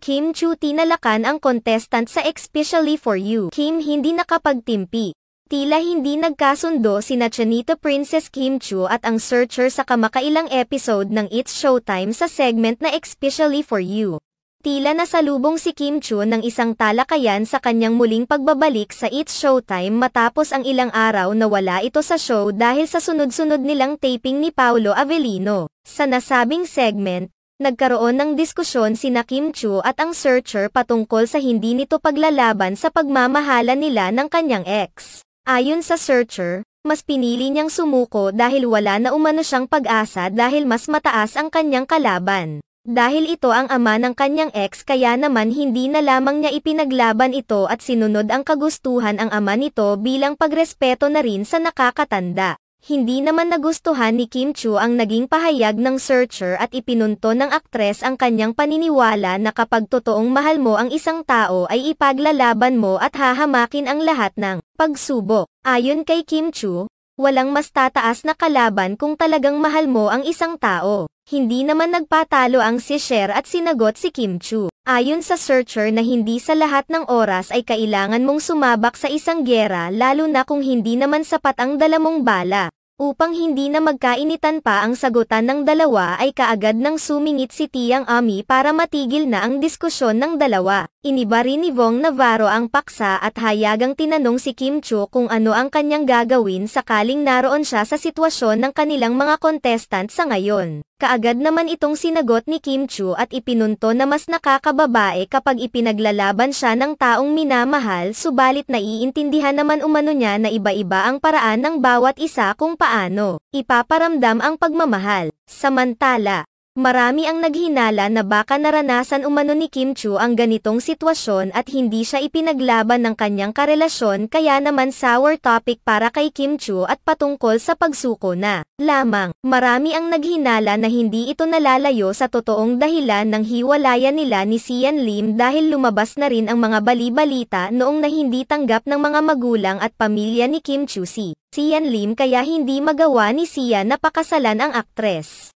Kim Chu tinalakan ang contestant sa Especially For You. Kim hindi nakapagtimpi. Tila hindi nagkasundo sina Chanita Princess Kim Chu at ang searcher sa kamakailang episode ng It's Showtime sa segment na Especially For You. Tila nasalubong si Kim Chu ng isang talakayan sa kanyang muling pagbabalik sa It's Showtime matapos ang ilang araw na wala ito sa show dahil sa sunod-sunod nilang taping ni Paolo Avellino. Sa nasabing segment, nagkaroon ng diskusyon sina Kim Chu at ang searcher patungkol sa hindi nito paglalaban sa pagmamahala nila ng kanyang ex. Ayon sa searcher, mas pinili niyang sumuko dahil wala na umano siyang pag-asa dahil mas mataas ang kanyang kalaban. Dahil ito ang ama ng kanyang ex kaya naman hindi na lamang niya ipinaglaban ito at sinunod ang kagustuhan ang ama nito bilang pagrespeto na rin sa nakakatanda. Hindi naman nagustuhan ni Kim Chu ang naging pahayag ng searcher at ipinunto ng aktres ang kanyang paniniwala na kapag totoong mahal mo ang isang tao ay ipaglalaban mo at hahamakin ang lahat ng pagsubok. Ayon kay Kim Chu, walang mas tataas na kalaban kung talagang mahal mo ang isang tao. Hindi naman nagpatalo ang si Cher at sinagot si Kim Chu. Ayon sa searcher na hindi sa lahat ng oras ay kailangan mong sumabak sa isang gera lalo na kung hindi naman sapat ang dalamong bala. Upang hindi na magkainitan pa ang sagutan ng dalawa ay kaagad nang sumingit si Tiang Ami para matigil na ang diskusyon ng dalawa. Iniba rin ni Vong Navarro ang paksa at hayagang tinanong si Kim Chu kung ano ang kanyang gagawin sakaling naroon siya sa sitwasyon ng kanilang mga contestant sa ngayon. Kaagad naman itong sinagot ni Kim Chu at ipinunto na mas nakakababae kapag ipinaglalaban siya ng taong minamahal subalit naiintindihan naman umano niya na iba-iba ang paraan ng bawat isa kung paano ipaparamdam ang pagmamahal. Samantala, Marami ang naghinala na baka naranasan umano ni Kim Chu ang ganitong sitwasyon at hindi siya ipinaglaban ng kanyang karelasyon kaya naman sour topic para kay Kim Chu at patungkol sa pagsuko na lamang. Marami ang naghinala na hindi ito nalalayo sa totoong dahilan ng hiwalayan nila ni Sian Lim dahil lumabas na rin ang mga balibalita noong na hindi tanggap ng mga magulang at pamilya ni Kim Chu si Sian Lim kaya hindi magawa ni Sian na pakasalan ang aktres.